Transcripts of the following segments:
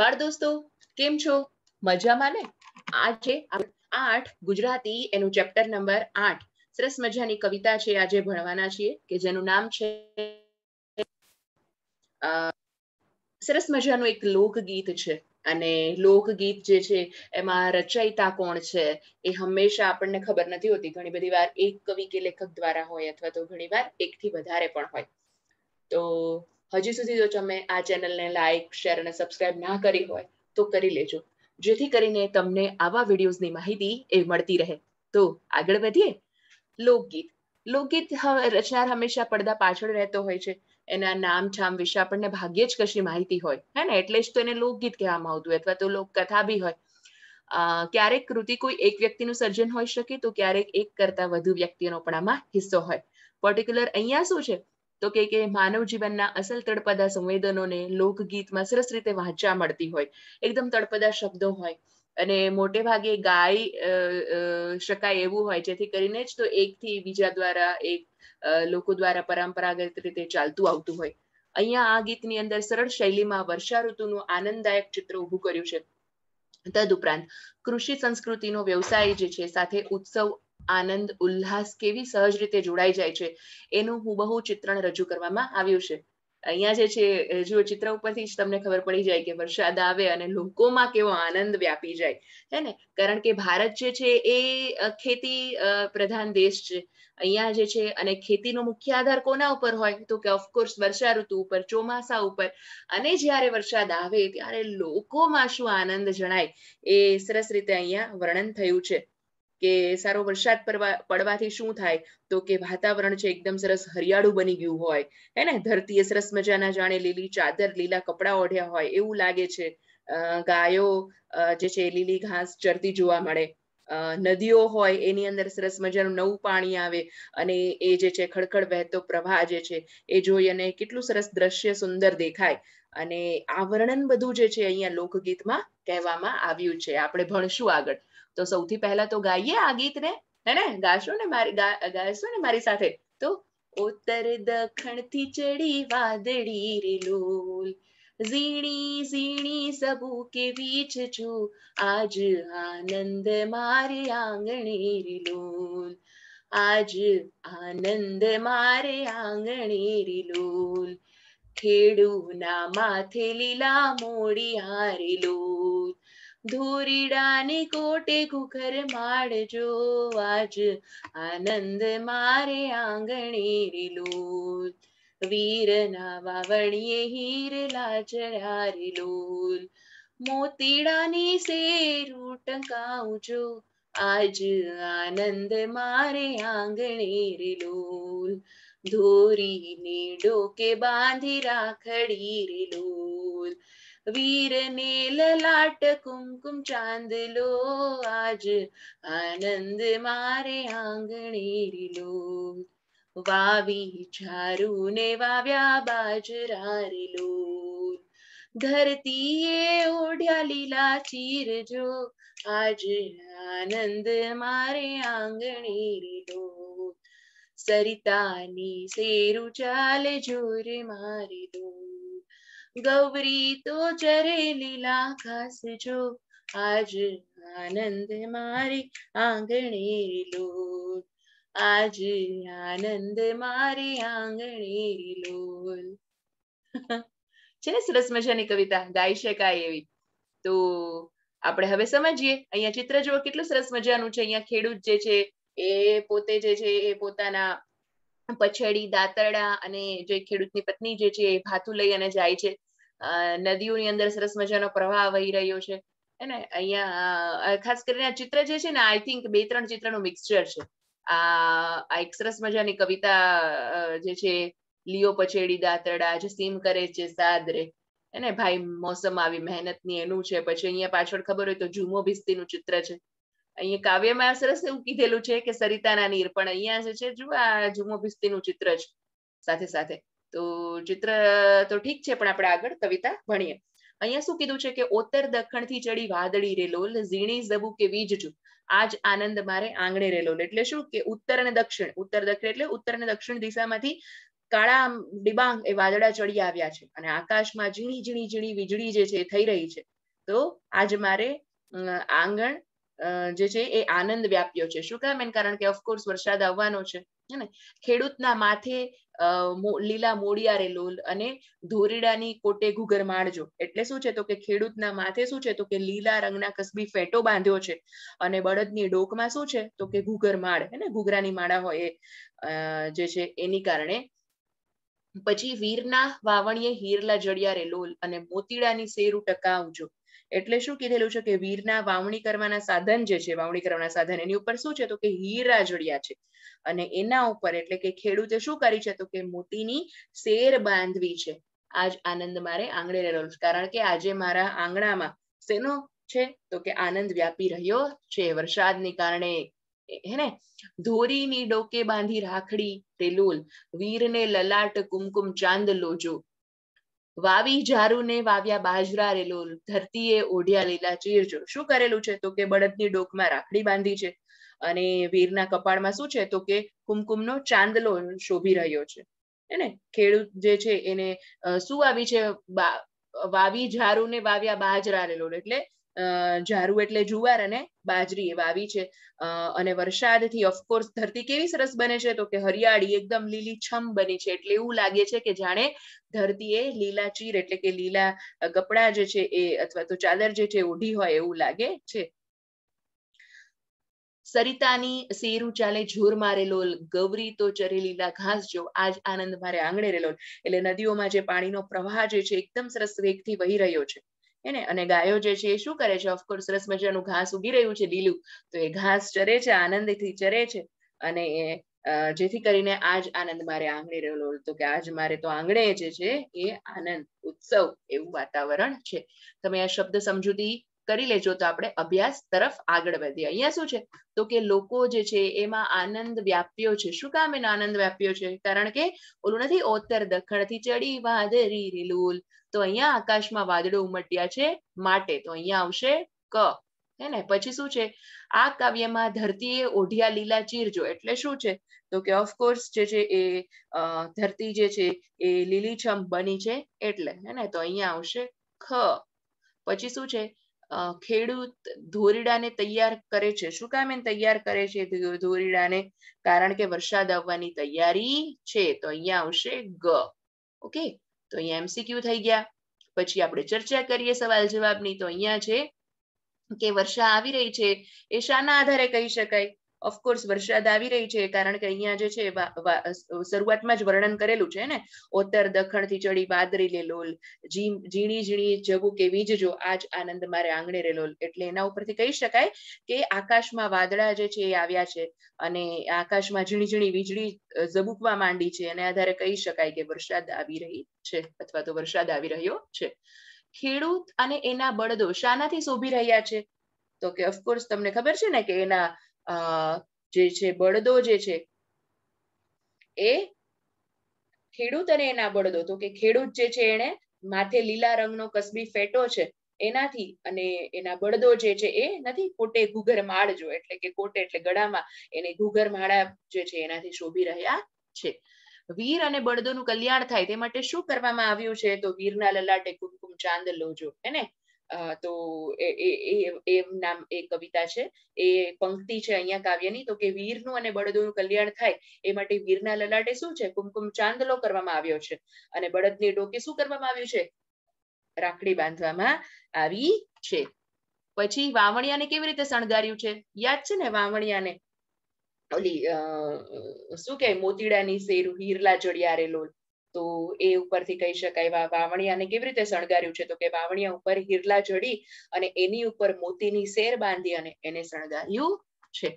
બાળ દોસ્તો કેમ છો મજામાં ને આજે આઠ ગુજરાતી એનું ચેપ્ટર નંબર આઠ સરસ મજાની કવિતા છે આજે ભણવાના છીએ કે જેનું નામ છે સરસ મજાનું એક લોકગીત છે અને લોકગીત જે છે એમાં રચયિતા કોણ છે એ હંમેશા આપણને ખબર નથી હોતી ઘણી બધી વાર એક કવિ કે લેખક દ્વારા હોય અથવા તો ઘણી વાર એકથી વધારે પણ હોય તો હજી સુધી જો તમે આ ચેનલને લાઇક શેર અને સબસ્ક્રાઇબ ના કરી હોય તો કરી લેજો જેથી કરીને તમને આવા વિડીયોઝની માહિતી એ મળતી રહે તો આગળ વધીએ લોકગીત લોકગીત રચનાર હંમેશા પડદા પાછળ રહેતો હોય છે એના નામ ઠામ વિશે આપણને ભાગ્યે જ કશી માહિતી હોય હે ને એટલે જ તો એને લોકગીત કહેવામાં આવતું અથવા તો લોકકથા બી હોય ક્યારેક કૃતિ કોઈ એક વ્યક્તિનું સર્જન હોઈ શકે તો ક્યારેક એક કરતા વધુ વ્યક્તિનો પણ આમાં હિસ્સો હોય પર્ટિક્યુલર અહીંયા શું છે તો કે કે માનવ જીવનના અસલ તળપદા સંવેદનોને લોકગીતમાં સરસ રીતે વાંચવા મળતી હોય એકદમ તળપદા શબ્દો હોય અને મોટે ભાગે ગાય શકાય એવું હોય જેથી કરીને જ તો એકથી બીજા દ્વારા એક લોકો દ્વારા પરંપરાગત રીતે ચાલતું આવતું હોય અહીંયા આ ગીતની અંદર સરળ શૈલીમાં વર્ષા ઋતુનું આનંદદાયક ચિત્ર ઊભું કર્યું છે તદ ઉપરાંત કૃષિ સંસ્કૃતિનો વ્યવસાય જે છે સાથે ઉત્સવ આનંદ ઉલ્લાસ કેવી સહજ રીતે જોડાઈ જાય છે એનું હું બહુ ચિત્રણ રજૂ કરવામાં આવ્યું છે અહીંયા જે છે જુઓ ચિત્ર ઉપરથી જ તમને ખબર પડી જાય કે વરસાદ આવે અને લોકોમાં કેવો આનંદ વ્યાપી જાય હે ને કારણ કે ભારત જે છે એ ખેતી પ્રધાન દેશ છે અહીંયા જે છે અને ખેતીનો મુખ્ય આધાર કોના ઉપર હોય તો કે ઓફકોર્સ વર્ષા ઋતુ ઉપર ચોમાસા ઉપર અને જ્યારે વરસાદ આવે ત્યારે લોકોમાં શું આનંદ જણાય એ સરસ રીતે અહીંયા વર્ણન થયું છે કે સારો વરસાદ પડવાથી શું થાય તો કે વાતાવરણ છે એકદમ સરસ હરિયાળું બની ગયું હોય હે ને ધરતીએ સરસ મજાના જાણે લીલી ચાદર લીલા કપડાં ઓઢ્યા હોય એવું લાગે છે ગાયો જે છે લીલી ઘાસ ચરતી જોવા મળે નદીઓ હોય એની અંદર સરસ મજાનું નવું પાણી આવે અને એ જે છે ખડખડ વહેતો પ્રવાહ જે છે એ જોઈ અને કેટલું સરસ દ્રશ્ય સુંદર દેખાય અને આ વર્ણન બધું જે છે અહીંયા લોકગીતમાં કહેવામાં આવ્યું છે આપણે ભણશું આગળ તો સૌથી પહેલા તો ગાઈએ આ ગીતને હે ને ગાશો ને મારી ગાશો ને મારી સાથે તો ઉત્તર દખણ થી ચડી વાદળી રીલોલ ઝીણી ઝીણી સબુ કે વીજ છું આજ આનંદ મારે આંગણે રીલોલ આજ આનંદ મારે આંગણે રીલોલ ખેડૂના માથે લીલા મોડી હારી લોલ ધૂરીડાની કોટે કુખર માડ આજ આનંદ મારે આંગણી રીલુલ વીરના વાવણીએ હીર લાજડારી લોલ મોતીડાની શેરું ટંકાવજો આજ આનંદ મારે આંગણી રીલુલ ધોરીની ડોકે બાંધી રાખડી રીલુલ વીર ને લલાટ કુમકુમ ચાંદલો આજ આનંદ મારે આંગણે લો વાવી ઝારુ ને વાવ્યા બાજરા રેલો ધરતીએ ઓઢ્યા લીલા ચીર જો આજ આનંદ મારે આંગણી લો સરિતાની શેરું ચાલે જોર મારી દો ગૌરી તો ચરે લીલા ઘાસ જો આજ આનંદ મારી આંગણી લોલ આજ આનંદ મારી આંગણી લોલ છે ને સરસ મજાની કવિતા ગાઈ શકાય એવી તો આપણે હવે સમજીએ અહીંયા ચિત્ર જુઓ કેટલું સરસ મજાનું છે અહીંયા ખેડૂત જે છે એ પોતે જે છે એ પોતાના પછેડી દાતરડા અને જે ખેડૂતની પત્ની જે છે એ ભાથું લઈ અને જાય છે નદીઓની અંદર સરસ મજાનો પ્રવાહ વહી રહ્યો છે અને અહીંયા ખાસ કરીને આ ચિત્ર જે છે ને આઈ થિંક બે ત્રણ ચિત્રનું મિક્સચર છે આ આ એક સરસ મજાની કવિતા જે છે લિયો પછેડી દાતરડા જસીમ કરે છે સાદરે અને ભાઈ મોસમ આવી મહેનતની એનું છે પછી અહીંયા પાછળ ખબર હોય તો જુમો ભિસ્તીનું ચિત્ર છે અહીંયા કાવ્યમાં સરસ એવું કીધેલું છે કે સરિતાના નીર પણ અહીંયા જે છે જુઓ આ જુમો ભિસ્તીનું ચિત્ર છે સાથે સાથે તો ચિત્ર તો ઠીક છે પણ આપણે આગળ કવિતા ભણીએ અહીંયા શું કીધું છે કે ઓતર થી ચડી વાદળી રેલોલ ઝીણી જબુ કે વીજજુ આજ આનંદ મારે આંગણે રેલોલ એટલે શું કે ઉત્તર અને દક્ષિણ ઉત્તર દક્ષિણ એટલે ઉત્તર અને દક્ષિણ દિશામાંથી કાળા ડિબાંગ એ વાદળા ચડી આવ્યા છે અને આકાશમાં ઝીણી ઝીણી ઝીણી વીજળી જે છે એ થઈ રહી છે તો આજ મારે આંગણ જે છે એ આનંદ વ્યાપ્યો છે શું કામ એમ કારણ કે ઓફકોર્સ વરસાદ આવવાનો છે હે ને ખેડૂતના માથે લીલા મોડિયારે લોલ અને ધોરીડાની કોટે ઘુગર માળજો એટલે શું છે તો કે ખેડૂતના માથે શું છે તો કે લીલા રંગના કસબી ફેટો બાંધ્યો છે અને બળદની ડોકમાં શું છે તો કે ઘુગર માળ હે ને ઘુઘરાની માળા હોય એ જે છે એની કારણે પછી વીરના વાવણીએ હીરલા જડિયારે લોલ અને મોતીડાની શેરું ટકાવજો એટલે શું કીધેલું છે કે વીરના વાવણી કરવાના સાધન જે છે વાવણી કરવાના સાધન એની ઉપર શું છે તો કે હીરા જડિયા છે અને એના ઉપર એટલે કે ખેડૂતે શું કરી છે તો કે મોતીની શેર બાંધવી છે આજ આનંદ મારે આંગણે રહેલો કારણ કે આજે મારા આંગણામાં શેનો છે તો કે આનંદ વ્યાપી રહ્યો છે વરસાદને કારણે હેને ધોરીની ડોકે બાંધી રાખડી તેલુલ વીરને લલાટ કુમકુમ ચાંદ લોજો વાવી જારુને વાવ્યા બાજરા રેલું ધરતીએ ઓઢિયા લીલા ચીરજો શું કરેલું છે તો કે બળદની ડોકમાં રાખડી બાંધી છે અને વીરના કપાળમાં શું છે તો કે કુમકુમનો ચાંદલો શોભી રહ્યો છે હે ખેડૂત જે છે એને શું આવી છે વાવી ઝારુને વાવ્યા બાજરા રેલું એટલે ઝારું એટલે જુવાર અને બાજરી એ વાવી છે અને વરસાદથી ઓફકોર્સ ધરતી કેવી સરસ બને છે તો કે હરિયાળી એકદમ લીલીછમ બની છે એટલે એવું લાગે છે કે જાણે ધરતીએ લીલા ચીર એટલે કે લીલા કપડા જે છે એ અથવા તો ચાદર જે છે ઓઢી હોય એવું લાગે છે સરિતાની શેરુ ચાલે જોર મારે લોલ ગૌરી તો ચરે લીલા ઘાસ જો આજ આનંદ મારે આંગણે રેલોલ એટલે નદીઓમાં જે પાણીનો પ્રવાહ જે છે એકદમ સરસ વેગથી વહી રહ્યો છે હે ને અને ગાયો જે છે એ શું કરે છે ઓફકોર્સ સરસ મજાનું ઘાસ ઉગી રહ્યું છે લીલું તો એ ઘાસ ચરે છે આનંદથી ચરે છે અને એ જેથી કરીને આજ આનંદ મારે આંગણે રહેલો તો કે આજ મારે તો આંગણે જે છે એ આનંદ ઉત્સવ એવું વાતાવરણ છે તમે આ શબ્દ સમજૂતી કરી લેજો તો આપણે અભ્યાસ તરફ આગળ વધીએ અહીંયા શું છે તો કે લોકો જે છે એમાં આનંદ વ્યાપ્યો છે શું કામ એનો આનંદ વ્યાપ્યો છે કારણ કે ઓલું નથી ઓતર દખણથી ચડી વાદરી રીલુલ તો અહીંયા આકાશમાં વાદળો ઉમટ્યા છે માટે તો અહીંયા આવશે ક હે ને પછી શું છે આ કાવ્યમાં ધરતીએ ઓઢિયા લીલા ચીરજો એટલે શું છે તો કે ઓફકોર્સ જે છે એ ધરતી જે છે એ લીલીછમ બની છે એટલે હે ને તો અહીંયા આવશે ખ પછી શું છે ખેડૂત ધોરીડાને તૈયાર કરે છે શું કામ એને તૈયાર કરે છે ધોરીડાને કારણ કે વરસાદ આવવાની તૈયારી છે તો અહીંયા આવશે ગ ઓકે તો અહીંયા એમસીક્યુ થઈ ગયા પછી આપણે ચર્ચા કરીએ સવાલ જવાબની તો અહીંયા છે કે વર્ષા આવી રહી છે એ શાના આધારે કહી શકાય ઓફકોર્સ વરસાદ આવી રહી છે કારણ કે અહીંયા જે છે શરૂઆતમાં જ વર્ણન કરેલું છે ને ઉત્તર દખણ થી ચડી વાદરી લેલોલ ઝીણી ઝીણી જગુ કે વીજજો આજ આનંદ મારે આંગણે રેલોલ એટલે એના ઉપરથી કહી શકાય કે આકાશમાં વાદળા જે છે એ આવ્યા છે અને આકાશમાં ઝીણી ઝીણી વીજળી ઝબુકવા માંડી છે અને આધારે કહી શકાય કે વરસાદ આવી રહી છે અથવા તો વરસાદ આવી રહ્યો છે ખેડૂત અને એના બળદો શાનાથી શોભી રહ્યા છે તો કે ઓફકોર્સ તમને ખબર છે ને કે એના જે છે બળદો જે છે એ ખેડૂત અને એના બળદો તો કે ખેડૂત જે છે એને માથે લીલા રંગનો કસબી ફેટો છે એનાથી અને એના બળદો જે છે એ નથી કોટે ઘૂઘર માળજો એટલે કે કોટે એટલે ગળામાં એને ઘૂઘર માળા જે છે એનાથી શોભી રહ્યા છે વીર અને બળદોનું કલ્યાણ થાય તે માટે શું કરવામાં આવ્યું છે તો વીરના લલાટે કુમકુમ ચાંદ લોજો હે ને તો એ એ નામ એ કવિતા છે એ પંક્તિ છે અહીંયા કાવ્યની તો કે વીરનું અને બળદોનું કલ્યાણ થાય એ માટે વીરના લલાટે શું છે કુમકુમ ચાંદલો કરવામાં આવ્યો છે અને બળદની ડોકે શું કરવામાં આવ્યું છે રાખડી બાંધવામાં આવી છે પછી વાવણિયાને કેવી રીતે શણગાર્યું છે યાદ છે ને વાવણિયાને ઓલી શું કે મોતીડાની શેર હીરલા જડિયારે લોલ તો એ ઉપરથી કહી શકાય વાવણિયાને કેવી રીતે શણગાર્યું છે તો કે વાવણિયા ઉપર હીરલા જડી અને એની ઉપર મોતીની શેર બાંધી અને એને શણગાર્યું છે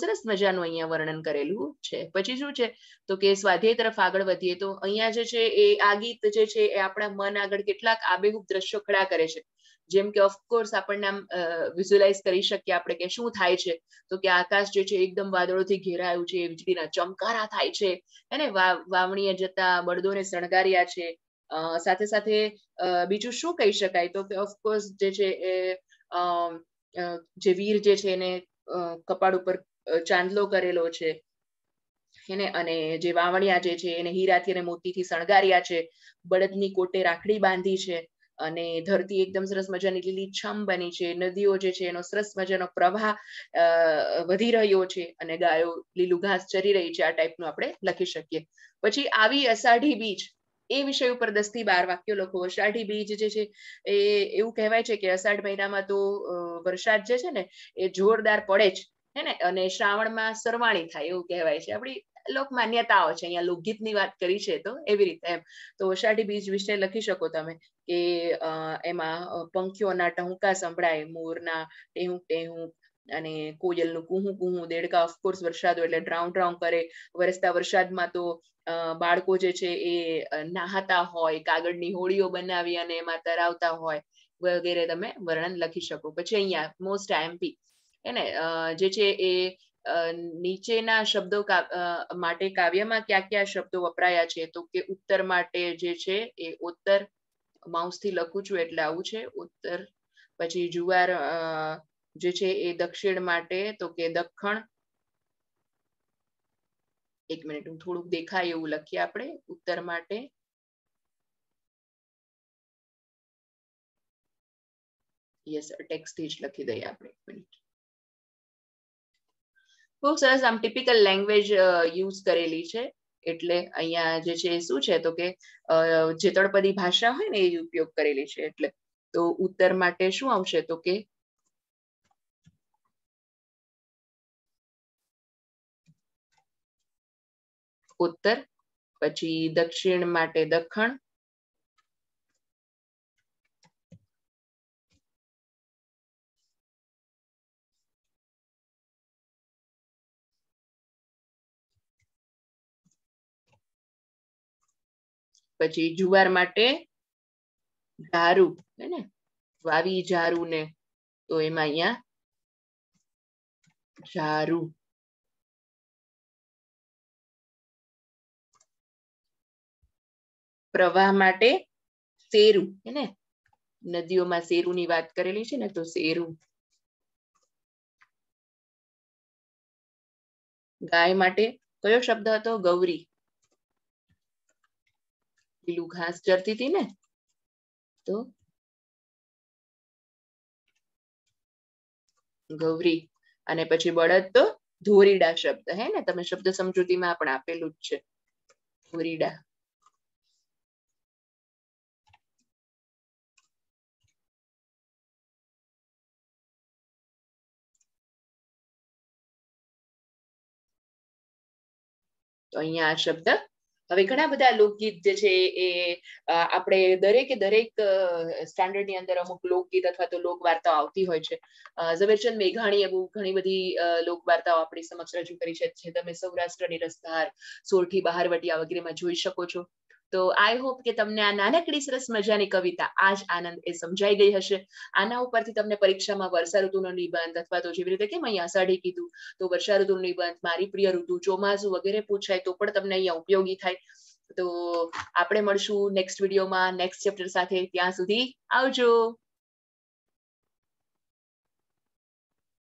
સરસ મજાનું અહીંયા વર્ણન કરેલું છે પછી શું છે તો કે સ્વાધ્યાય તરફ આગળ વધીએ તો અહીંયા જે છે એ આ ગીત જે છે એ આપણા મન આગળ કેટલાક આબેહૂબ દ્રશ્યો ખડા કરે છે જેમ કે ઓફકોર્સ આપણને આમ વિઝ્યુલાઇઝ કરી શકીએ આપણે કે શું થાય છે તો કે આકાશ જે છે એકદમ વાદળોથી ઘેરાયું છે વીજળીના ચમકારા થાય છે અને વાવણીએ જતા બળદોને શણગાર્યા છે સાથે સાથે બીજું શું કહી શકાય તો કે ઓફકોર્સ જે છે એ જે વીર જે છે એને કપાળ ઉપર ચાંદલો કરેલો છે એને અને જે વાવણિયા જે છે એને હીરાથી અને મોતીથી શણગાર્યા છે બળદની કોટે રાખડી બાંધી છે અને ધરતી એકદમ સરસ મજાની લીલીછમ બની છે નદીઓ જે છે એનો સરસ મજાનો પ્રવાહ વધી રહ્યો છે અને ગાયો લીલું ઘાસ ચરી રહી છે આ ટાઈપનું આપણે લખી શકીએ પછી આવી અષાઢી બીજ એ વિષય ઉપર દસ થી બાર વાક્યો લખો અષાઢી બીજ જે છે એ એવું કહેવાય છે કે અષાઢ મહિનામાં તો વરસાદ જે છે ને એ જોરદાર પડે જ હે ને અને શ્રાવણમાં સરવાણી થાય એવું કહેવાય છે આપણી લોક માન્યતાઓ છે અહીંયા લોકગીતની વાત કરી છે તો એવી રીતે એમ તો ઓષાઢી બીજ વિશે લખી શકો તમે કે એમાં પંખીઓના ટહુકા સંભળાય મોરના ટેહું ટેહું અને કોયલનું કુહું કુહું દેડકા ઓફકોર્સ વરસાદ એટલે ડ્રાઉં ડ્રાઉં કરે વરસતા વરસાદમાં તો બાળકો જે છે એ નાહતા હોય કાગળની હોળીઓ બનાવી અને એમાં તરાવતા હોય વગેરે તમે વર્ણન લખી શકો પછી અહીંયા મોસ્ટ એમપી એને જે છે એ નીચેના શબ્દો માટે કાવ્યમાં કયા કયા શબ્દો વપરાયા છે તો કે ઉત્તર માટે જે છે એ ઉત્તર માઉસથી લખું છું એટલે આવું છે ઉત્તર પછી જુવાર જે છે એ દક્ષિણ માટે તો કે દખણ એક મિનિટ હું થોડુંક દેખાય એવું લખીએ આપણે ઉત્તર માટે યસ ટેક્સ્ટથી જ લખી દઈએ આપણે એક મિનિટ ખૂબ સરસ આમ ટિપિકલ લેંગ્વેજ યુઝ કરેલી છે એટલે અહીંયા જે છે એ શું છે તો કે જે તળપદી ભાષા હોય ને એ ઉપયોગ કરેલી છે એટલે તો ઉત્તર માટે શું આવશે તો કે ઉત્તર પછી દક્ષિણ માટે દખણ પછી જુવાર માટે ઝારું હે ને વાવી ઝારું ને તો એમાં અહીંયા ઝારું પ્રવાહ માટે શેરું હે ને નદીઓમાં શેરુની વાત કરેલી છે ને તો શેરું ગાય માટે કયો શબ્દ હતો ગૌરી લીલું ઘાસ ચરતી હતી ને તો ગૌરી અને પછી બળદ તો ધોરીડા શબ્દ હે ને તમે શબ્દ સમજૂતીમાં પણ આપેલું જ છે ધોરીડા અહીંયા આ શબ્દ હવે ઘણા બધા લોકગીત જે છે એ આપણે દરેકે દરેક સ્ટાન્ડર્ડ ની અંદર અમુક લોકગીત અથવા તો લોક વાર્તાઓ આવતી હોય છે ઝવેરચંદ મેઘાણીએ બહુ ઘણી બધી લોક વાર્તાઓ આપણી સમક્ષ રજૂ કરી છે જે તમે સૌરાષ્ટ્રની રસધાર સોરઠી બહારવટિયા વગેરેમાં જોઈ શકો છો તો આઈ હોપ કે તમને આ નાનકડી સરસ મજાની કવિતા આજ આનંદ એ સમજાઈ ગઈ હશે આના ઉપરથી તમને પરીક્ષામાં વર્ષા ઋતુનો નિબંધ અથવા તો જેવી રીતે કેમ અહીંયા અષાઢી કીધું તો વર્ષા ઋતુનો નિબંધ મારી પ્રિય ઋતુ ચોમાસું વગેરે પૂછાય તો પણ તમને અહીંયા ઉપયોગી થાય તો આપણે મળશું નેક્સ્ટ વિડીયોમાં નેક્સ્ટ ચેપ્ટર સાથે ત્યાં સુધી આવજો